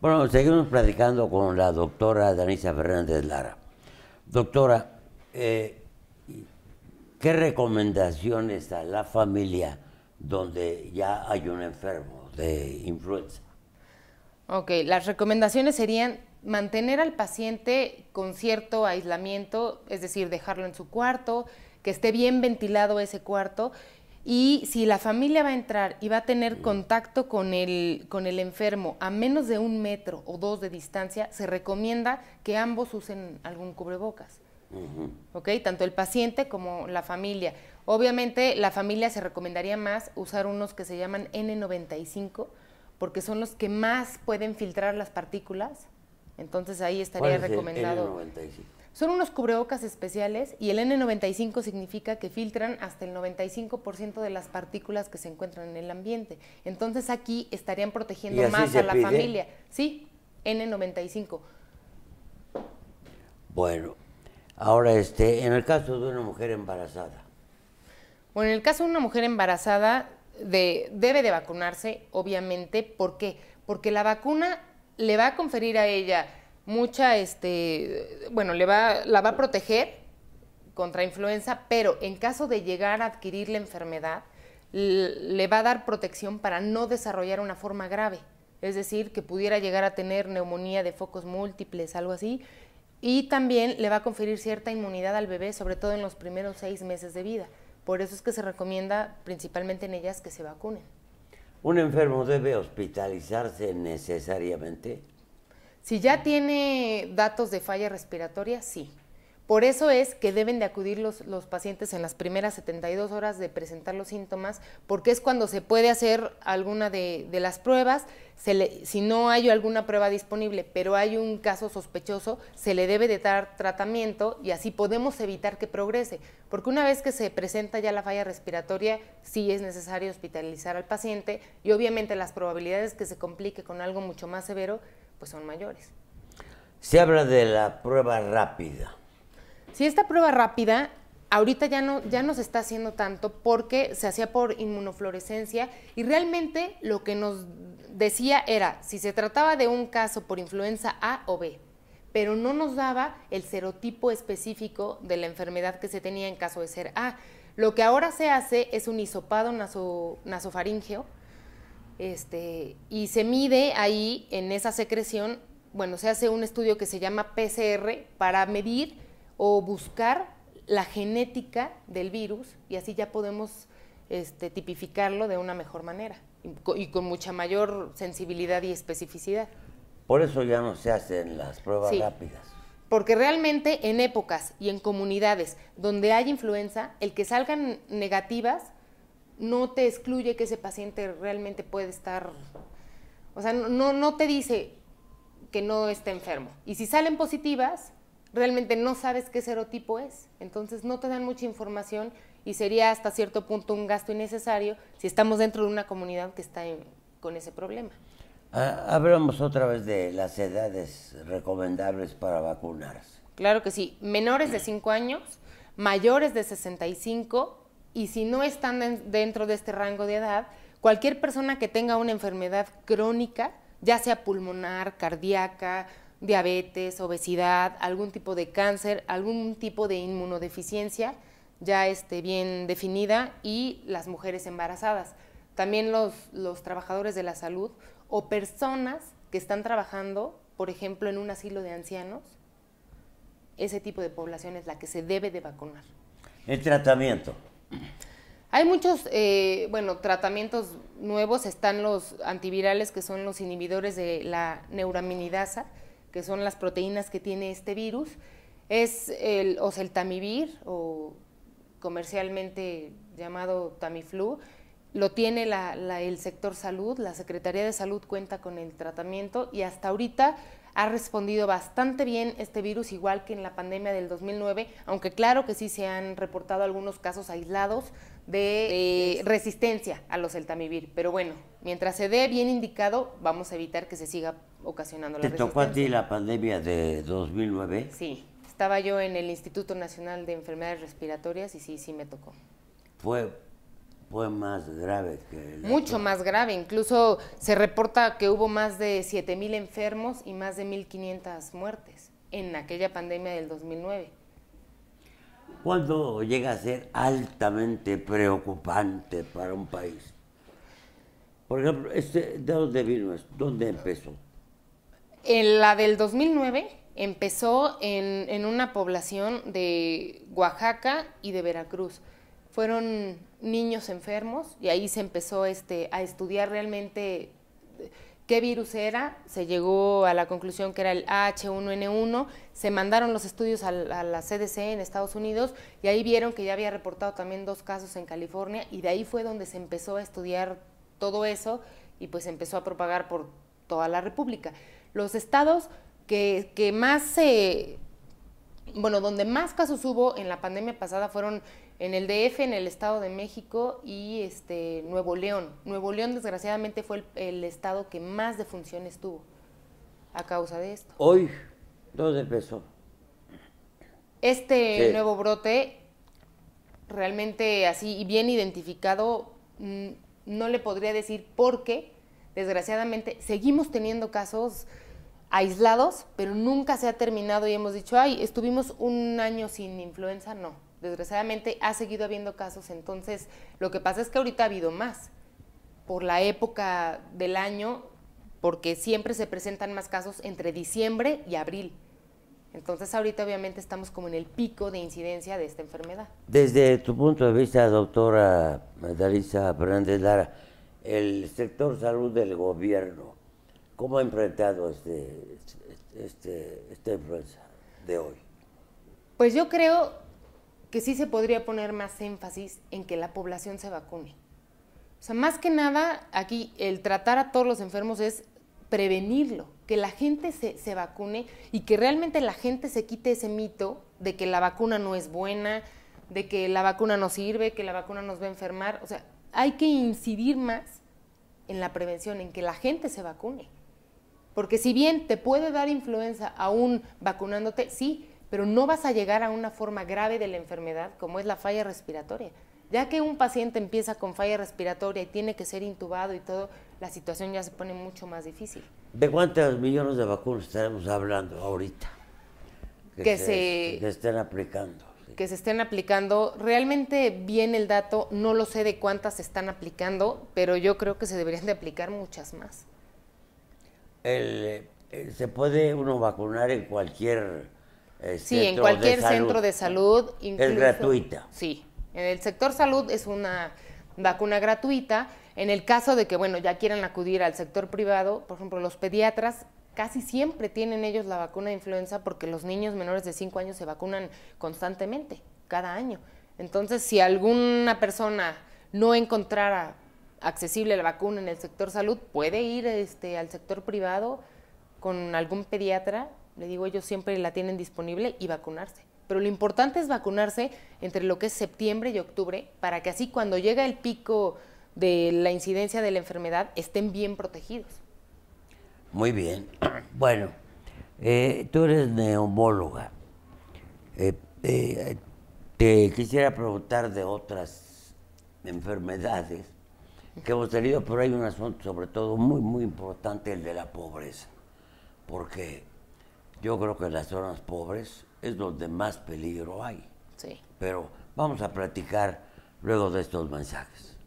Bueno, seguimos platicando con la doctora Danisa Fernández Lara. Doctora, eh, ¿qué recomendaciones a la familia donde ya hay un enfermo de influenza? Ok, las recomendaciones serían mantener al paciente con cierto aislamiento, es decir, dejarlo en su cuarto, que esté bien ventilado ese cuarto y si la familia va a entrar y va a tener contacto con el, con el enfermo a menos de un metro o dos de distancia, se recomienda que ambos usen algún cubrebocas. ¿Ok? Tanto el paciente como la familia. Obviamente, la familia se recomendaría más usar unos que se llaman N95, porque son los que más pueden filtrar las partículas. Entonces ahí estaría recomendado. N95? Son unos cubreocas especiales y el N95 significa que filtran hasta el 95% de las partículas que se encuentran en el ambiente. Entonces aquí estarían protegiendo más a la familia. Sí, N95. Bueno, ahora este, en el caso de una mujer embarazada. Bueno, en el caso de una mujer embarazada de, debe de vacunarse, obviamente, ¿por qué? Porque la vacuna le va a conferir a ella mucha, este, bueno, le va, la va a proteger contra influenza, pero en caso de llegar a adquirir la enfermedad, le va a dar protección para no desarrollar una forma grave, es decir, que pudiera llegar a tener neumonía de focos múltiples, algo así, y también le va a conferir cierta inmunidad al bebé, sobre todo en los primeros seis meses de vida. Por eso es que se recomienda principalmente en ellas que se vacunen. ¿Un enfermo debe hospitalizarse necesariamente? Si ya tiene datos de falla respiratoria, sí. Por eso es que deben de acudir los, pacientes en las primeras 72 horas de presentar los síntomas, porque es cuando se puede hacer alguna de, las pruebas. si no hay alguna prueba disponible, pero hay un caso sospechoso, se le debe de dar tratamiento y así podemos evitar que progrese. Porque una vez que se presenta ya la falla respiratoria, sí es necesario hospitalizar al paciente y obviamente las probabilidades que se complique con algo mucho más severo pues son mayores. Se habla de la prueba rápida. Si esta prueba rápida ahorita ya no, ya no se está haciendo tanto porque se hacía por inmunofluorescencia y realmente lo que nos decía era si se trataba de un caso por influenza A o B, pero no nos daba el serotipo específico de la enfermedad que se tenía en caso de ser A. Lo que ahora se hace es un hisopado naso, nasofaringeo, este, y se mide ahí en esa secreción, bueno, se hace un estudio que se llama PCR para medir o buscar la genética del virus y así ya podemos este, tipificarlo de una mejor manera y con mucha mayor sensibilidad y especificidad. Por eso ya no se hacen las pruebas rápidas. Porque realmente en épocas y en comunidades donde hay influenza, el que salgan negativas no te excluye que ese paciente realmente puede estar, o sea, no, no te dice que no está enfermo. Y si salen positivas, realmente no sabes qué serotipo es, entonces no te dan mucha información y sería hasta cierto punto un gasto innecesario si estamos dentro de una comunidad que está con ese problema. Ah, hablamos otra vez de las edades recomendables para vacunarse. Claro que sí, menores de 5 años, mayores de 65 y si no están dentro de este rango de edad, cualquier persona que tenga una enfermedad crónica, ya sea pulmonar, cardíaca, diabetes, obesidad, algún tipo de cáncer, algún tipo de inmunodeficiencia ya esté bien definida y las mujeres embarazadas. También los, los trabajadores de la salud o personas que están trabajando, por ejemplo, en un asilo de ancianos, ese tipo de población es la que se debe de vacunar. El tratamiento. Hay muchos, eh, tratamientos nuevos. Están los antivirales, que son los inhibidores de la neuraminidasa, que son las proteínas que tiene este virus. Es el oseltamivir, o comercialmente llamado Tamiflu, lo tiene el sector salud, la Secretaría de Salud cuenta con el tratamiento y hasta ahorita ha respondido bastante bien este virus, igual que en la pandemia del 2009, aunque claro que sí se han reportado algunos casos aislados de eh, resistencia a los eltamivir. Pero bueno, mientras se dé bien indicado, vamos a evitar que se siga ocasionando la resistencia. ¿Te tocó a ti la pandemia de 2009? Sí, estaba yo en el Instituto Nacional de Enfermedades Respiratorias y sí, sí me tocó. Fue fue más grave que Mucho más grave. Incluso se reporta que hubo más de 7.000 enfermos y más de 1.500 muertes en aquella pandemia del 2009. cuando llega a ser altamente preocupante para un país? Por ejemplo, este, ¿de dónde vino esto? ¿Dónde empezó? En la del 2009 empezó en una población de Oaxaca y de Veracruz fueron niños enfermos y ahí se empezó este, a estudiar realmente eh, qué virus era, se llegó a la conclusión que era el H1N1, se mandaron los estudios a, la, CDC en Estados Unidos y ahí vieron que ya había reportado también dos casos en California y de ahí fue donde se empezó a estudiar todo eso y pues empezó a propagar por toda la República. Los estados que, que más bueno, donde más casos hubo en la pandemia pasada fueron en el DF, en el Estado de México y este, Nuevo León. Nuevo León, desgraciadamente, fue el, estado que más defunciones tuvo a causa de esto. Hoy, ¿dónde empezó? Este nuevo brote, realmente así y bien identificado, mm, no le podría decir por qué, desgraciadamente, seguimos teniendo casos aislados, pero nunca se ha terminado y hemos dicho, ay, estuvimos un año sin influenza, no desgraciadamente ha seguido habiendo casos, entonces lo que pasa es que ahorita ha habido más, por la época del año, porque siempre se presentan más casos entre diciembre y abril. Entonces ahorita obviamente estamos como en el pico de incidencia de esta enfermedad. Desde tu punto de vista, doctora Darisa Fernández Lara, el sector salud del gobierno, ¿cómo ha enfrentado este, este, este esta influenza de hoy? Pues yo creo que sí se podría poner más énfasis en que la población se vacune. O sea, más que nada, aquí el tratar a todos los enfermos es prevenirlo, que la gente se, vacune y que realmente la gente se quite ese mito de que la vacuna no es buena, de que la vacuna no sirve, que la vacuna nos va a enfermar. O sea, hay que incidir más en la prevención, en que la gente se vacune. Porque si bien te puede dar influenza aún vacunándote, sí, pero no vas a llegar a una forma grave de la enfermedad como es la falla respiratoria. Ya que un paciente empieza con falla respiratoria y tiene que ser intubado y todo, la situación ya se pone mucho más difícil. ¿De cuántos millones de vacunas estaremos hablando ahorita? Que, se, estén aplicando. Que se estén aplicando. Realmente bien el dato, no lo sé de cuántas se están aplicando, pero yo creo que se deberían de aplicar muchas más. Eh, se puede uno vacunar en cualquier sí, en cualquier centro de salud. Incluso, es gratuita. Sí, en el sector salud es una vacuna gratuita. En el caso de que, bueno, ya quieran acudir al sector privado, por ejemplo, los pediatras casi siempre tienen ellos la vacuna de influenza porque los niños menores de 5 años se vacunan constantemente, cada año. Entonces, si alguna persona no encontrara accesible la vacuna en el sector salud, puede ir este, al sector privado con algún pediatra le digo, ellos siempre la tienen disponible y vacunarse. Pero lo importante es vacunarse entre lo que es septiembre y octubre para que así cuando llega el pico de la incidencia de la enfermedad estén bien protegidos. Muy bien. Bueno, eh, tú eres neumóloga. Eh, eh, te quisiera preguntar de otras enfermedades que hemos tenido, pero hay un asunto sobre todo muy, muy importante, el de la pobreza. Porque yo creo que en las zonas pobres es donde más peligro hay. Pero vamos a platicar luego de estos mensajes.